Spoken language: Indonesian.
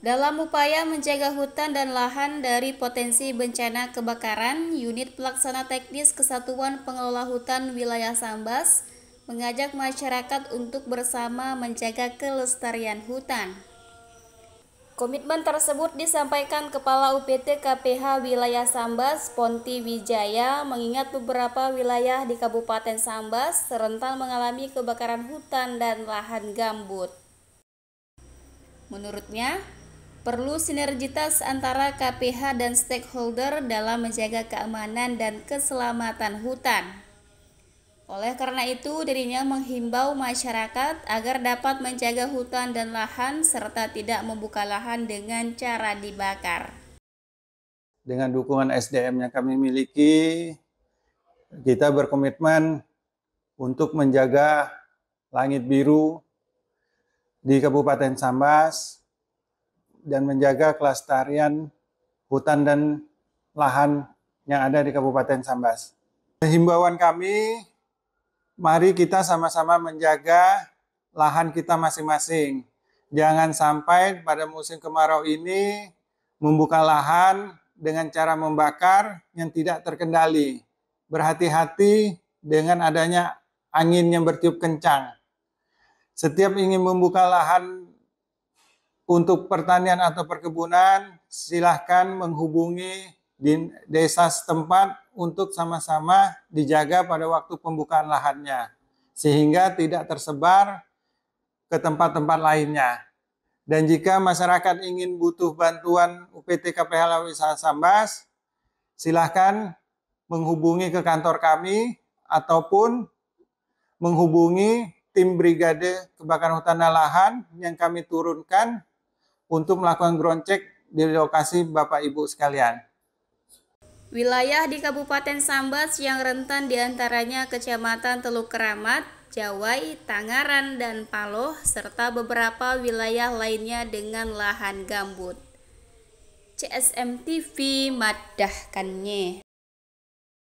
Dalam upaya menjaga hutan dan lahan dari potensi bencana kebakaran, Unit Pelaksana Teknis Kesatuan Pengelola Hutan Wilayah Sambas mengajak masyarakat untuk bersama menjaga kelestarian hutan. Komitmen tersebut disampaikan Kepala UPT KPH Wilayah Sambas Ponti Wijaya mengingat beberapa wilayah di Kabupaten Sambas serentan mengalami kebakaran hutan dan lahan gambut. Menurutnya, Perlu sinergitas antara KPH dan stakeholder dalam menjaga keamanan dan keselamatan hutan. Oleh karena itu, dirinya menghimbau masyarakat agar dapat menjaga hutan dan lahan serta tidak membuka lahan dengan cara dibakar. Dengan dukungan SDM yang kami miliki, kita berkomitmen untuk menjaga langit biru di Kabupaten Sambas dan menjaga kelestarian hutan dan lahan yang ada di Kabupaten Sambas. Himbauan kami, mari kita sama-sama menjaga lahan kita masing-masing. Jangan sampai pada musim kemarau ini membuka lahan dengan cara membakar yang tidak terkendali. Berhati-hati dengan adanya angin yang bertiup kencang. Setiap ingin membuka lahan untuk pertanian atau perkebunan, silahkan menghubungi di desa setempat untuk sama-sama dijaga pada waktu pembukaan lahannya, sehingga tidak tersebar ke tempat-tempat lainnya. Dan jika masyarakat ingin butuh bantuan UPT KPH Lawisah Sambas, silahkan menghubungi ke kantor kami ataupun menghubungi tim Brigade Kebakaran Hutan dan Lahan yang kami turunkan untuk melakukan ground check di lokasi Bapak Ibu sekalian. Wilayah di Kabupaten Sambas yang rentan diantaranya Kecamatan Teluk Keramat, Jawai, Tangaran, dan Paloh, serta beberapa wilayah lainnya dengan lahan gambut. CSM TV madahkannya.